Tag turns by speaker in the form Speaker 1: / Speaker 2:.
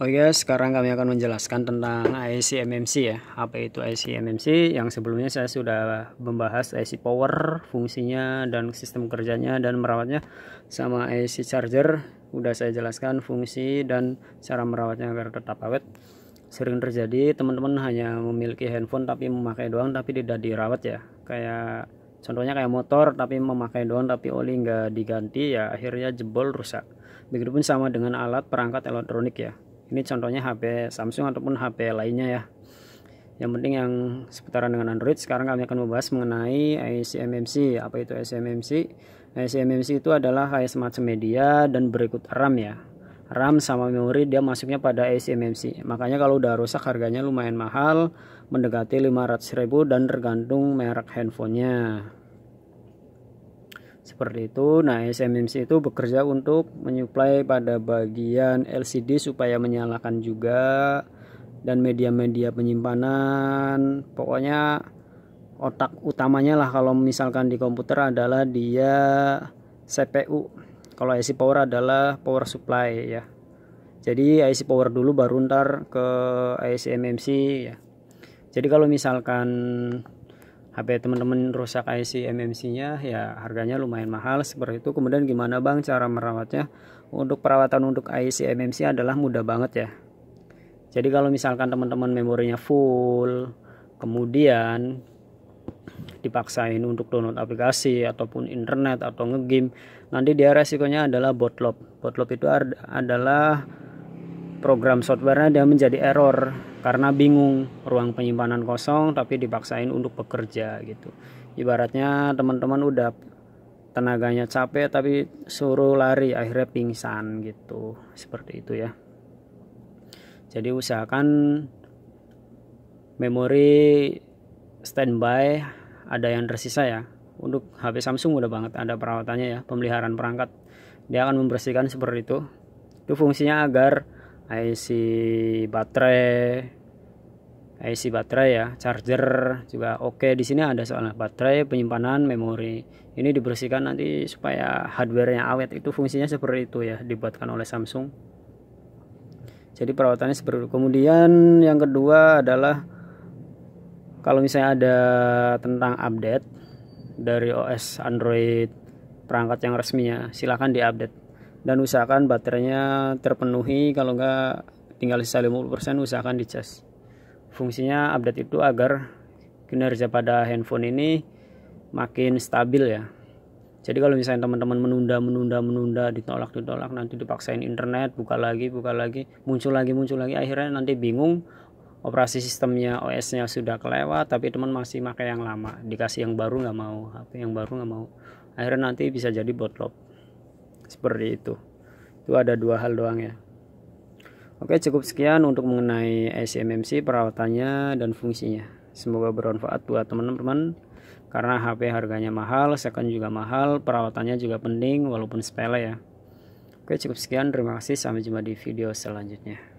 Speaker 1: Oke oh okay, iya, sekarang kami akan menjelaskan tentang IC MMC ya Apa itu IC MMC yang sebelumnya saya sudah membahas IC power fungsinya dan sistem kerjanya dan merawatnya Sama IC charger udah saya jelaskan fungsi dan cara merawatnya agar tetap awet Sering terjadi teman-teman hanya memiliki handphone tapi memakai doang tapi tidak dirawat ya Kayak contohnya kayak motor tapi memakai doang tapi oli nggak diganti ya akhirnya jebol rusak Begitupun sama dengan alat perangkat elektronik ya ini contohnya HP Samsung ataupun HP lainnya ya yang penting yang seputaran dengan Android sekarang kami akan membahas mengenai ICMMC apa itu ICMMC ICMMC itu adalah High Smart media dan berikut RAM ya RAM sama memori dia masuknya pada ICMMC makanya kalau udah rusak harganya lumayan mahal mendekati 500 ribu dan tergantung merek handphonenya seperti itu. Nah, SMMC itu bekerja untuk menyuplai pada bagian LCD supaya menyalakan juga dan media-media penyimpanan. Pokoknya otak utamanya lah kalau misalkan di komputer adalah dia CPU. Kalau IC power adalah power supply ya. Jadi IC power dulu baru ntar ke IC MMC ya. Jadi kalau misalkan HP teman-teman rusak IC MMC-nya ya harganya lumayan mahal seperti itu. Kemudian gimana Bang cara merawatnya? Untuk perawatan untuk IC MMC adalah mudah banget ya. Jadi kalau misalkan teman-teman memorinya full, kemudian dipaksain untuk download aplikasi ataupun internet atau ngegame, nanti dia resikonya adalah botlop. Botlop itu adalah program software dia menjadi error karena bingung ruang penyimpanan kosong tapi dipaksain untuk bekerja gitu ibaratnya teman-teman udah tenaganya capek tapi suruh lari akhirnya pingsan gitu seperti itu ya jadi usahakan memori standby ada yang tersisa ya untuk HP Samsung udah banget ada perawatannya ya pemeliharaan perangkat dia akan membersihkan seperti itu itu fungsinya agar IC baterai IC baterai ya charger juga oke di sini ada soal baterai penyimpanan memori ini dibersihkan nanti supaya hardware yang awet itu fungsinya seperti itu ya dibuatkan oleh Samsung jadi perawatannya seperti itu kemudian yang kedua adalah kalau misalnya ada tentang update dari OS Android perangkat yang resminya silahkan diupdate dan usahakan baterainya terpenuhi kalau enggak tinggal sisa 50% usahakan di charge. fungsinya update itu agar kinerja pada handphone ini makin stabil ya jadi kalau misalnya teman-teman menunda menunda menunda ditolak ditolak nanti dipaksain internet buka lagi buka lagi muncul lagi muncul lagi akhirnya nanti bingung operasi sistemnya OS-nya sudah kelewat tapi teman masih pakai yang lama dikasih yang baru nggak mau HP yang baru nggak mau akhirnya nanti bisa jadi botlop seperti itu itu ada dua hal doang ya Oke cukup sekian untuk mengenai SMMC perawatannya dan fungsinya semoga bermanfaat buat teman-teman karena HP harganya mahal second juga mahal perawatannya juga penting walaupun sepele ya Oke cukup sekian terima kasih sampai jumpa di video selanjutnya